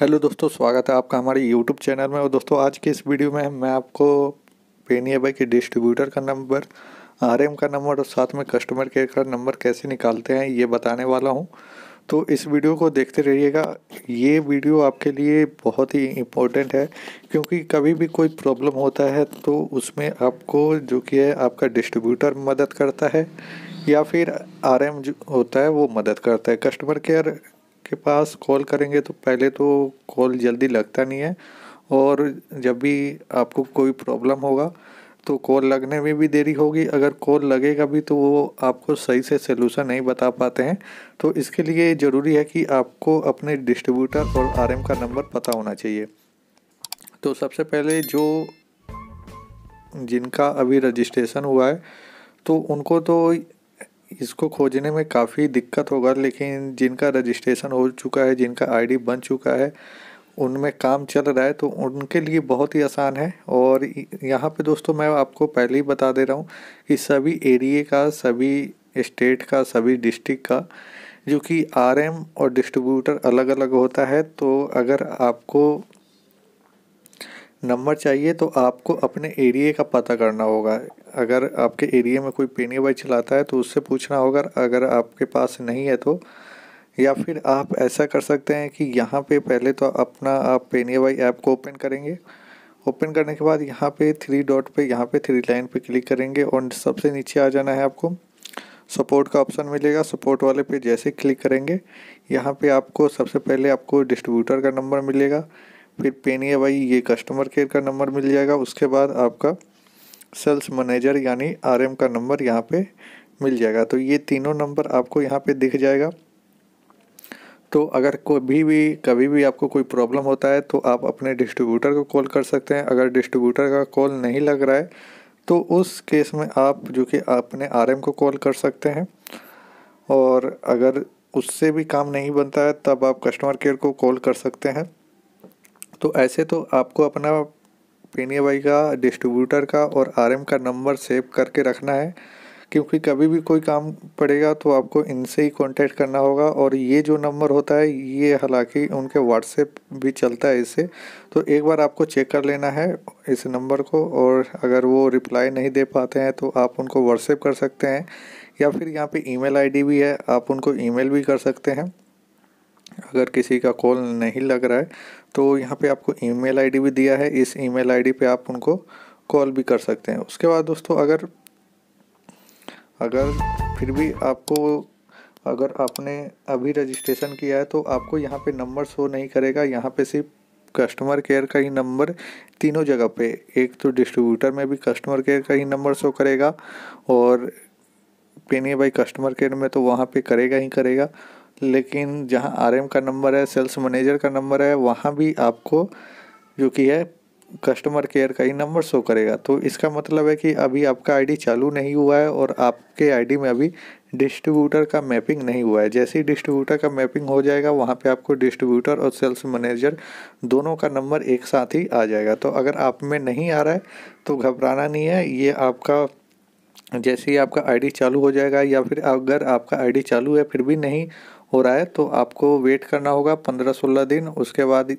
hello दोस्तों स्वागत है आपका हमारे यूट्यूब चैनल में और दोस्तों आज के इस वीडियो में मैं आपको पेनिया बाई के डिस्ट्रीब्यूटर का नंबर आरएम का नंबर और साथ में कस्टमर केयर का नंबर कैसे निकालते हैं ये बताने वाला हूँ तो इस वीडियो को देखते रहिएगा ये वीडियो आपके लिए बहुत ही इम्पोर्टेंट है क्योंकि कभी भी कोई प्रॉब्लम होता है तो उसमें आपको जो कि है आपका डिस्ट्रीब्यूटर मदद करता है या फिर आरएम जो होता है वो मदद करता है कस्टमर केयर के पास कॉल करेंगे तो पहले तो कॉल जल्दी लगता नहीं है और जब भी आपको कोई प्रॉब्लम होगा तो कॉल लगने में भी देरी होगी अगर कॉल लगेगा भी तो वो आपको सही से सलूशन नहीं बता पाते हैं तो इसके लिए ज़रूरी है कि आपको अपने डिस्ट्रीब्यूटर और आरएम का नंबर पता होना चाहिए तो सबसे पहले जो जिनका अभी रजिस्ट्रेशन हुआ है तो उनको तो इसको खोजने में काफ़ी दिक्कत होगा लेकिन जिनका रजिस्ट्रेशन हो चुका है जिनका आईडी बन चुका है उनमें काम चल रहा है तो उनके लिए बहुत ही आसान है और यहाँ पे दोस्तों मैं आपको पहले ही बता दे रहा हूँ कि सभी एरिए का सभी स्टेट का सभी डिस्ट्रिक्ट का जो कि आरएम और डिस्ट्रीब्यूटर अलग अलग होता है तो अगर आपको नंबर चाहिए तो आपको अपने एरिए का पता करना होगा अगर आपके एरिए में कोई पेनी बाइक चलाता है तो उससे पूछना होगा अगर आपके पास नहीं है तो या फिर आप ऐसा कर सकते हैं कि यहाँ पे पहले तो अपना आप पेनी वाई ऐप को ओपन करेंगे ओपन करने के बाद यहाँ पे थ्री डॉट पे यहाँ पे थ्री लाइन पे क्लिक करेंगे और सबसे नीचे आ जाना है आपको सपोर्ट का ऑप्शन मिलेगा सपोर्ट वाले पे जैसे क्लिक करेंगे यहाँ पे आपको सबसे पहले आपको डिस्ट्रीब्यूटर का नंबर मिलेगा फिर पेनिया भाई ये कस्टमर केयर का नंबर मिल जाएगा उसके बाद आपका सेल्स मैनेजर यानी आरएम का नंबर यहाँ पे मिल जाएगा तो ये तीनों नंबर आपको यहाँ पे दिख जाएगा तो अगर कभी भी कभी भी आपको कोई प्रॉब्लम होता है तो आप अपने डिस्ट्रीब्यूटर को कॉल कर सकते हैं अगर डिस्ट्रीब्यूटर का कॉल नहीं लग रहा है तो उस केस में आप जो कि अपने आरएम को कॉल कर सकते हैं और अगर उससे भी काम नहीं बनता है तब आप कस्टमर केयर को कॉल कर सकते हैं तो ऐसे तो आपको अपना पीने वाई का डिस्ट्रीब्यूटर का और आरएम का नंबर सेव करके रखना है क्योंकि कभी भी कोई काम पड़ेगा तो आपको इनसे ही कांटेक्ट करना होगा और ये जो नंबर होता है ये हालांकि उनके व्हाट्सएप भी चलता है इससे तो एक बार आपको चेक कर लेना है इस नंबर को और अगर वो रिप्लाई नहीं दे पाते हैं तो आप उनको व्हाट्सएप कर सकते हैं या फिर यहाँ पे ईमेल आईडी भी है आप उनको ईमेल भी कर सकते हैं अगर किसी का कॉल नहीं लग रहा है तो यहाँ पे आपको ईमेल आईडी भी दिया है इस ईमेल आईडी पे आप उनको कॉल भी कर सकते हैं उसके बाद दोस्तों अगर अगर फिर भी आपको अगर आपने अभी रजिस्ट्रेशन किया है तो आपको यहाँ पे नंबर शो नहीं करेगा यहाँ पे सिर्फ कस्टमर केयर का ही नंबर तीनों जगह पे एक तो डिस्ट्रीब्यूटर में भी कस्टमर केयर का ही नंबर शो करेगा और पेनी भाई कस्टमर केयर में तो वहाँ पर करेगा ही करेगा लेकिन जहां आरएम का नंबर है सेल्स मैनेजर का नंबर है वहां भी आपको जो कि है कस्टमर केयर का ही नंबर शो करेगा तो इसका मतलब है कि अभी आपका आईडी चालू नहीं हुआ है और आपके आईडी में अभी डिस्ट्रीब्यूटर का मैपिंग नहीं हुआ है जैसे ही डिस्ट्रीब्यूटर का मैपिंग हो जाएगा वहाँ पे आपको डिस्ट्रीब्यूटर और सेल्स मैनेजर दोनों का नंबर एक साथ ही आ जाएगा तो अगर आप में नहीं आ रहा है तो घबराना नहीं है ये आपका जैसे ही आपका आईडी चालू हो जाएगा या फिर अगर आपका आईडी चालू है फिर भी नहीं हो रहा है तो आपको वेट करना होगा पंद्रह सोलह दिन उसके बाद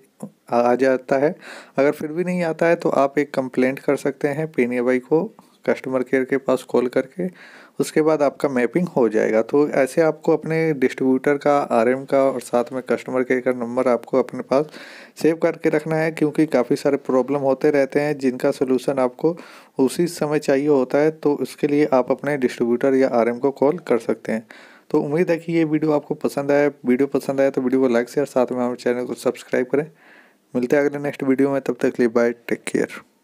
आ जाता है अगर फिर भी नहीं आता है तो आप एक कंप्लेंट कर सकते हैं पीनिया भाई को कस्टमर केयर के पास कॉल करके उसके बाद आपका मैपिंग हो जाएगा तो ऐसे आपको अपने डिस्ट्रीब्यूटर का आरएम का और साथ में कस्टमर केयर का नंबर आपको अपने पास सेव करके रखना है क्योंकि काफ़ी सारे प्रॉब्लम होते रहते हैं जिनका सोल्यूशन आपको उसी समय चाहिए होता है तो उसके लिए आप अपने डिस्ट्रीब्यूटर या आर को कॉल कर सकते हैं तो उम्मीद है कि ये वीडियो आपको पसंद आया वीडियो पसंद आया तो वीडियो को लाइक शेयर साथ में हमारे चैनल को सब्सक्राइब करें मिलते हैं अगले नेक्स्ट वीडियो में तब तक लिए बाय टेक केयर